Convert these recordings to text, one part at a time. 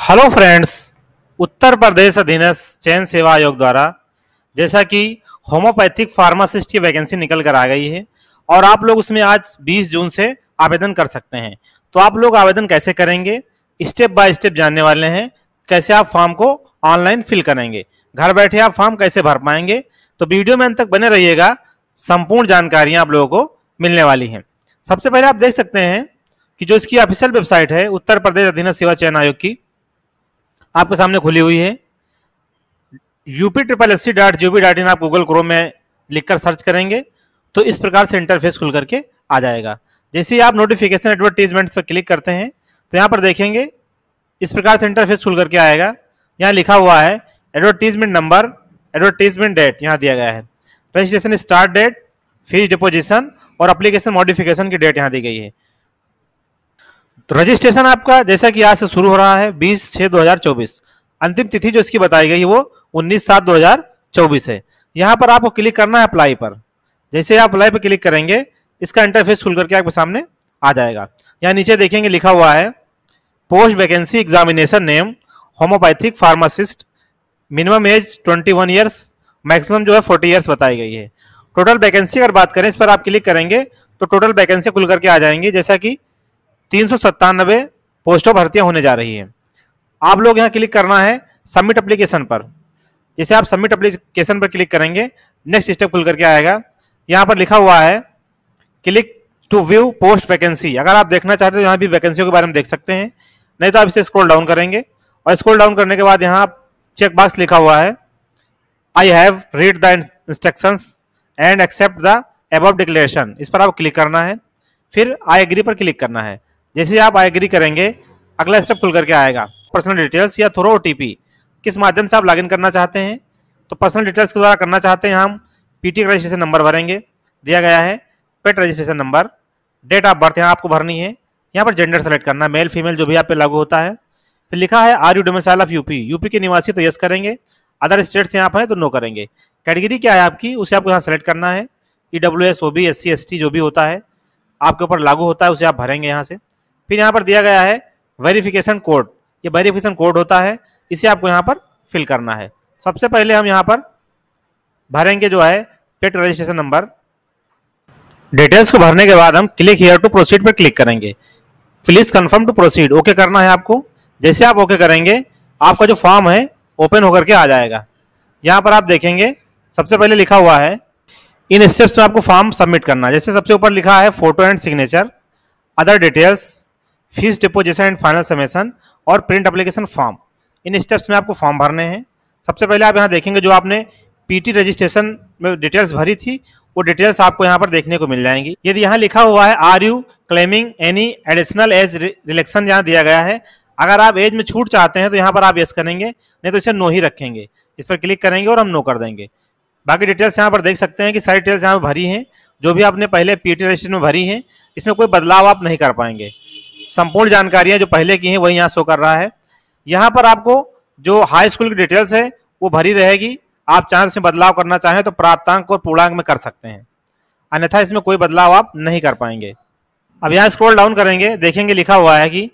hello friends उत्तर प्रदेश अधीनस्थ चयन सेवा आयोग द्वारा जैसा कि होम्योपैथिक फार्मासिस्ट की वैकेंसी निकल कर आ गई है और आप लोग उसमें आज 20 जून से आवेदन कर सकते हैं तो आप लोग आवेदन कैसे करेंगे स्टेप बाय स्टेप जानने वाले हैं कैसे आप फॉर्म को ऑनलाइन फिल करेंगे घर बैठे आप फॉर्म कैसे भर पाएंगे तो वीडियो में अंत तक बने रहिएगा संपूर्ण जानकारियाँ आप लोगों को मिलने वाली हैं सबसे पहले आप देख सकते हैं कि जो इसकी ऑफिशियल वेबसाइट है उत्तर प्रदेश अधीन सेवा चयन आयोग की आपके सामने खुली हुई है UP triple S C dot G dot in आप गूगल क्रोम में लिखकर सर्च करेंगे तो इस प्रकार से इंटरफेस खुल करके आ जाएगा जैसे ही आप नोटिफिकेशन एडवर्टीजमेंट पर क्लिक करते हैं तो यहाँ पर देखेंगे इस प्रकार से इंटरफेस खुल करके आएगा यहाँ लिखा हुआ है एडवर्टीजमेंट नंबर एडवर्टीजमेंट डेट यहाँ दिया गया है registration start date fees deposition और अप्लीकेशन मॉडिफिकेशन की डेट यहाँ दी गई है तो रजिस्ट्रेशन आपका जैसा कि आज से शुरू हो रहा है 20 छः 2024 अंतिम तिथि जो इसकी बताई गई है वो 19 सात 2024 है यहाँ पर आपको क्लिक करना है अप्लाई पर जैसे आप अप्लाई पर क्लिक करेंगे इसका इंटरफेस खुल करके आपके सामने आ जाएगा यहाँ नीचे देखेंगे लिखा हुआ है post vacancy examination name homeopathic pharmacist minimum age one years maximum जो है फोर्टी ईयर्स बताई गई है टोटल वैकेंसी अगर बात करें इस पर आप क्लिक करेंगे तो टोटल वैकेंसी खुल करके आ जाएंगे जैसा कि तीन सौ सत्तानबे पोस्टों भर्तियां होने जा रही है आप लोग यहाँ क्लिक करना है सबमिट अप्लीकेशन पर जैसे आप सबमिट अप्लीकेशन पर क्लिक करेंगे नेक्स्ट स्टेप खुल करके आएगा यहाँ पर लिखा हुआ है click to view post vacancy अगर आप देखना चाहते हो यहाँ भी वैकेंसियों के बारे में देख सकते हैं नहीं तो आप इसे स्क्रोल डाउन करेंगे और स्क्रोल डाउन करने के बाद यहाँ आप चेक बॉक्स लिखा हुआ है I have read the instruction and accept the above declaration इस पर आप क्लिक करना है फिर आई एग्री पर क्लिक करना है जैसे आप एग्री करेंगे अगला स्टेप खुल करके आएगा पर्सनल डिटेल्स या थ्रो ओ किस माध्यम से आप लॉगिन करना चाहते हैं तो पर्सनल डिटेल्स के द्वारा करना चाहते हैं हम पीटी रजिस्ट्रेशन नंबर भरेंगे दिया गया है PET registration number date of birth यहाँ आपको भरनी है यहाँ पर जेंडर सेलेक्ट करना मेल फीमेल जो भी आप पे लागू होता है फिर लिखा है are you domicile of UP UP के निवासी तो यस करेंगे अदर स्टेट से आप हैं तो नो करेंगे कैटेगरी क्या है आपकी उसे आपको यहाँ सेलेक्ट करना है E W S O B S C S T जो भी होता है आपके ऊपर लागू होता है उसे आप भरेंगे यहाँ से फिर यहाँ पर दिया गया है वेरिफिकेशन कोड ये वेरिफिकेशन कोड होता है इसे आपको यहाँ पर फिल करना है सबसे पहले हम यहाँ पर भरेंगे जो है पेट रजिस्ट्रेशन नंबर डिटेल्स को भरने के बाद हम क्लिक हेयर टू प्रोसीड पर क्लिक करेंगे please confirm to proceed okay करना है आपको जैसे आप ओके करेंगे आपका जो फॉर्म है ओपन होकर के आ जाएगा यहाँ पर आप देखेंगे सबसे पहले लिखा हुआ है इन स्टेप्स में आपको फॉर्म सबमिट करना है जैसे सबसे ऊपर लिखा है photo and signature other details fees deposition and final submission और प्रिंट अप्लीकेशन फॉर्म इन स्टेप्स में आपको फॉर्म भरने हैं सबसे पहले आप यहाँ देखेंगे जो आपने पीटी रजिस्ट्रेशन में डिटेल्स भरी थी वो डिटेल्स आपको यहाँ पर देखने को मिल जाएंगी यदि यहाँ लिखा हुआ है are you claiming any additional age relaxation यहाँ दिया गया है अगर आप एज में छूट चाहते हैं तो यहाँ पर आप यस करेंगे नहीं तो इसे नो ही रखेंगे इस पर क्लिक करेंगे और हम नो कर देंगे बाकी डिटेल्स यहाँ पर देख सकते हैं कि सारी डिटेल्स यहाँ पर भरी हैं जो भी आपने पहले पी रजिस्ट्रेशन में भरी हैं इसमें कोई बदलाव आप नहीं कर पाएंगे संपूर्ण जानकारियां जो पहले की हैं वही यहाँ शो कर रहा है यहाँ पर आपको जो हाई स्कूल की डिटेल्स है वो भरी रहेगी आप चाहे उसमें बदलाव करना चाहें तो प्राप्तांक और पूर्णांक में कर सकते हैं अन्यथा इसमें कोई बदलाव आप नहीं कर पाएंगे अब यहाँ स्क्रोल डाउन करेंगे देखेंगे लिखा हुआ है कि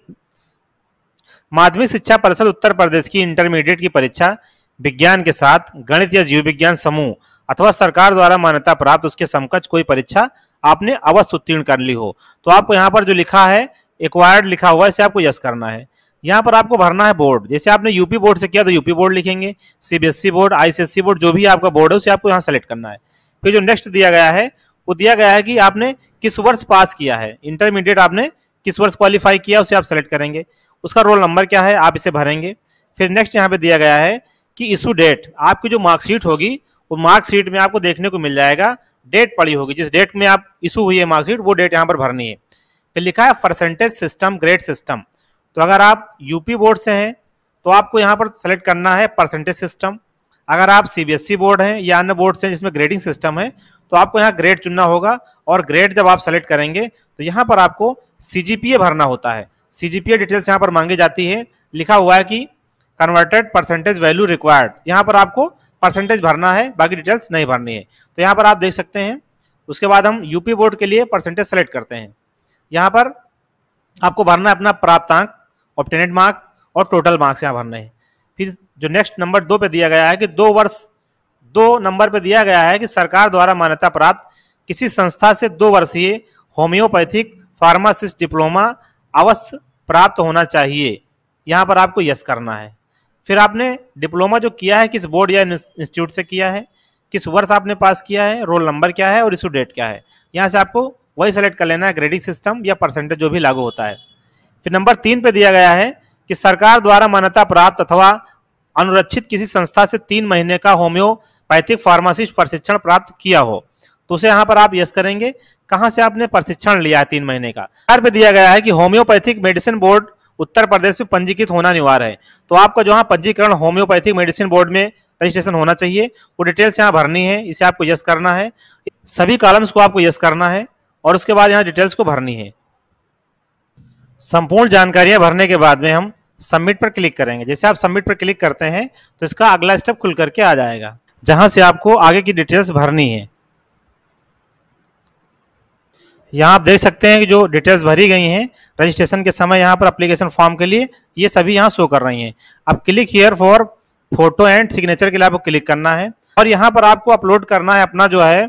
माध्यमिक शिक्षा परिषद उत्तर प्रदेश की इंटरमीडिएट की परीक्षा विज्ञान के साथ गणित या जीव विज्ञान समूह अथवा सरकार द्वारा मान्यता प्राप्त उसके समकक्ष कोई परीक्षा आपने अवश्य उत्तीर्ण कर ली हो तो आपको यहाँ पर जो लिखा है एक्वायर्ड लिखा हुआ है इसे आपको यस करना है यहाँ पर आपको भरना है बोर्ड जैसे आपने यूपी बोर्ड से किया तो यूपी बोर्ड लिखेंगे सीबीएसई बोर्ड आईसीएससी बोर्ड जो भी आपका बोर्ड है उसे आपको यहाँ सेलेक्ट करना है फिर जो नेक्स्ट दिया गया है वो दिया गया है कि आपने किस वर्ष पास किया है इंटरमीडिएट आपने किस वर्ष क्वालिफाई किया उसे आप सेलेक्ट करेंगे उसका रोल नंबर क्या है आप इसे भरेंगे फिर नेक्स्ट यहाँ पे दिया गया है कि इशू डेट आपकी जो मार्कशीट होगी वो मार्कशीट में आपको देखने को मिल जाएगा डेट पड़ी होगी जिस डेट में आप इशू हुई है मार्कशीट वो डेट यहाँ पर भरनी है लिखा है परसेंटेज सिस्टम ग्रेड सिस्टम तो अगर आप यूपी बोर्ड से हैं तो आपको यहाँ पर सेलेक्ट करना है परसेंटेज सिस्टम अगर आप सीबीएसई बोर्ड e हैं या अन्य बोर्ड से जिसमें ग्रेडिंग सिस्टम है तो आपको यहाँ ग्रेड चुनना होगा और ग्रेड जब आप सेलेक्ट करेंगे तो यहाँ पर आपको सी भरना होता है सी डिटेल्स यहाँ पर मांगी जाती है लिखा हुआ है कि कन्वर्टेड परसेंटेज वैल्यू रिक्वायर्ड यहाँ पर आपको परसेंटेज भरना है बाकी डिटेल्स नहीं भरनी है तो यहाँ पर आप देख सकते हैं उसके बाद हम यूपी बोर्ड के लिए परसेंटेज सेलेक्ट करते हैं यहाँ पर आपको भरना है अपना प्राप्तांक ऑप्टेनेट मार्क्स और टोटल मार्क्स यहाँ भरने हैं फिर जो नेक्स्ट नंबर दो पे दिया गया है कि दो वर्ष दो नंबर पे दिया गया है कि सरकार द्वारा मान्यता प्राप्त किसी संस्था से दो वर्षीय होम्योपैथिक फार्मासिस्ट डिप्लोमा अवश्य प्राप्त होना चाहिए यहाँ पर आपको यस करना है फिर आपने डिप्लोमा जो किया है किस बोर्ड या इंस्टीट्यूट से किया है किस वर्ष आपने पास किया है रोल नंबर क्या है और इशू डेट क्या है यहाँ से आपको वही सेलेक्ट कर लेना है ग्रेडिंग सिस्टम या परसेंटेज जो भी लागू होता है फिर नंबर तीन पे दिया गया है कि सरकार द्वारा मान्यता प्राप्त अथवा अनुरक्षित किसी संस्था से तीन महीने का होम्योपैथिक फार्मासिस्ट प्रशिक्षण प्राप्त किया हो तो उसे यहाँ पर आप यस करेंगे कहाँ से आपने प्रशिक्षण लिया है तीन महीने का चार पे दिया गया है कि homeopathic medicine board Uttar Pradesh में पंजीकृत होना अनिवार्य है तो आपका जो है पंजीकरण होम्योपैथिक मेडिसिन बोर्ड में रजिस्ट्रेशन होना चाहिए वो डिटेल्स यहाँ भरनी है इसे आपको यस करना है सभी कॉलम्स को आपको यस करना है और उसके बाद यहाँ डिटेल्स को भरनी है संपूर्ण जानकारियां भरने के बाद में हम सबमिट पर क्लिक करेंगे जैसे आप सबमिट पर क्लिक करते हैं तो इसका अगला स्टेप खुल करके आ जाएगा जहां से आपको आगे की डिटेल्स भरनी है यहां आप देख सकते हैं कि जो डिटेल्स भरी गई हैं रजिस्ट्रेशन के समय यहाँ पर अप्लीकेशन फॉर्म के लिए ये सभी यहाँ शो कर रही हैं अब click here for photo and signature के लिए आपको क्लिक करना है और यहाँ पर आपको अपलोड करना है अपना जो है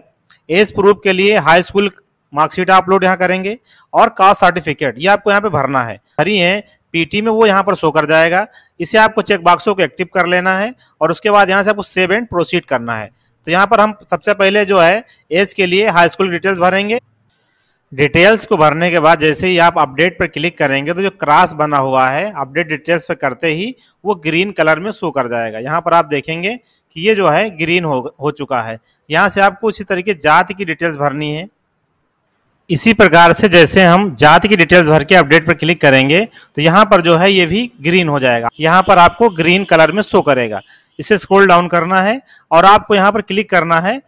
एज प्रूफ के लिए हाई स्कूल मार्कशीट अपलोड यहाँ करेंगे और कास्ट सर्टिफिकेट ये आपको यहाँ पे भरना है हरी है पीटी में वो यहाँ पर शो कर जाएगा इसे आपको चेक बॉक्सों को एक्टिव कर लेना है और उसके बाद यहाँ से आपको सेव एंड प्रोसीड करना है तो यहाँ पर हम सबसे पहले जो है एज के लिए हाई स्कूल डिटेल्स भरेंगे डिटेल्स को भरने के बाद जैसे ही आप अपडेट पर क्लिक करेंगे तो जो क्रॉस बना हुआ है अपडेट डिटेल्स पर करते ही वो ग्रीन कलर में शो कर जाएगा यहाँ पर आप देखेंगे कि ये जो है ग्रीन हो हो चुका है यहाँ से आपको इसी तरीके जाति की डिटेल्स भरनी है इसी प्रकार से जैसे हम जाति की डिटेल्स भर के अपडेट पर क्लिक करेंगे तो यहाँ पर जो है ये भी ग्रीन हो जाएगा यहाँ पर आपको ग्रीन कलर में शो करेगा इसे स्क्रोल डाउन करना है और आपको यहाँ पर क्लिक करना है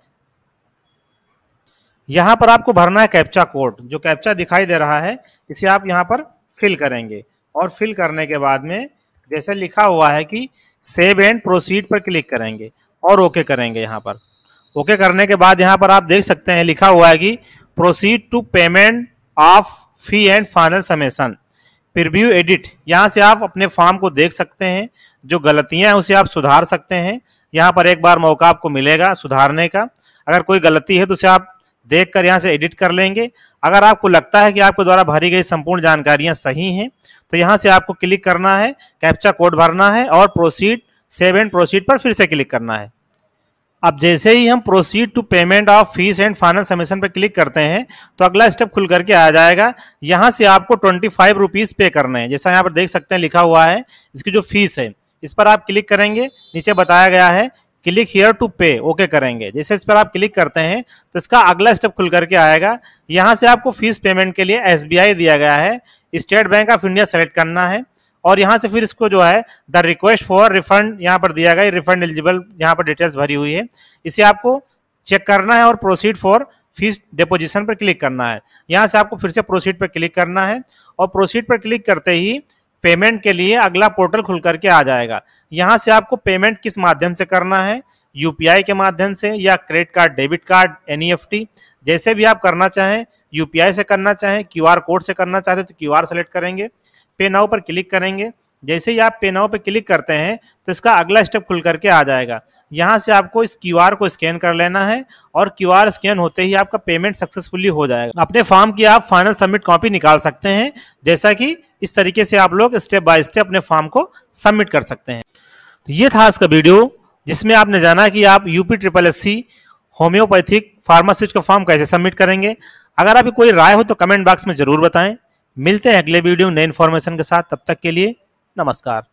यहाँ पर आपको भरना है कैप्चा कोड जो कैप्चा दिखाई दे रहा है इसे आप यहाँ पर फिल करेंगे और फिल करने के बाद में जैसे लिखा हुआ है कि सेव एंड प्रोसीड पर क्लिक करेंगे और ओके करेंगे यहाँ पर ओके करने के बाद यहाँ पर आप देख सकते हैं लिखा हुआ है कि proceed to payment of fee and final submission preview edit यहाँ से आप अपने फॉर्म को देख सकते हैं जो गलतियाँ हैं उसे आप सुधार सकते हैं यहाँ पर एक बार मौका आपको मिलेगा सुधारने का अगर कोई गलती है तो उसे आप देख कर यहाँ से एडिट कर लेंगे अगर आपको लगता है कि आपके द्वारा भरी गई संपूर्ण जानकारियाँ सही हैं तो यहाँ से आपको क्लिक करना है कैप्चा कोड भरना है और प्रोसीड सेव एंड प्रोसीड पर फिर से क्लिक करना है अब जैसे ही हम proceed to payment of fees and final submission पर क्लिक करते हैं तो अगला स्टेप खुल करके आ जाएगा यहाँ से आपको ट्वेंटी फाइव रुपीज़ पे करना है जैसा यहाँ पर देख सकते हैं लिखा हुआ है इसकी जो फीस है इस पर आप क्लिक करेंगे नीचे बताया गया है click here to pay okay करेंगे जैसे इस पर आप क्लिक करते हैं तो इसका अगला स्टेप खुल करके आएगा यहाँ से आपको फीस पेमेंट के लिए एस दिया गया है State Bank of India select करना है और यहाँ से फिर इसको जो है द रिक्वेस्ट फॉर रिफंड यहाँ पर दिया गया रिफंड एलिजिबल यहाँ पर डिटेल्स भरी हुई है इसे आपको चेक करना है और प्रोसीड फॉर फीस डिपोजिशन पर क्लिक करना है यहाँ से आपको फिर से प्रोसीड पर क्लिक करना है और प्रोसीड पर क्लिक करते ही पेमेंट के लिए अगला पोर्टल खुल करके आ जाएगा यहाँ से आपको पेमेंट किस माध्यम से करना है यूपीआई के माध्यम से या credit card debit card NEFT जैसे भी आप करना चाहें यूपीआई से करना चाहें क्यूआर कोड से करना चाहते तो क्यूआर सेलेक्ट करेंगे पे नाउ पर क्लिक करेंगे जैसे ही आप पे नाउ पर क्लिक करते हैं तो इसका अगला स्टेप खुल करके आ जाएगा यहाँ से आपको इस क्यू को स्कैन कर लेना है और क्यू स्कैन होते ही आपका पेमेंट सक्सेसफुली हो जाएगा अपने फॉर्म की आप फाइनल सबमिट कॉपी निकाल सकते हैं जैसा कि इस तरीके से आप लोग स्टेप बाय स्टेप अपने फॉर्म को सबमिट कर सकते हैं तो ये था आज का वीडियो जिसमें आपने जाना कि आप UP triple S C homeopathic pharmacist का फॉर्म कैसे सबमिट करेंगे अगर आपकी कोई राय हो तो कमेंट बॉक्स में जरूर बताएं मिलते हैं अगले वीडियो नए इन्फॉर्मेशन के साथ तब तक के लिए नमस्कार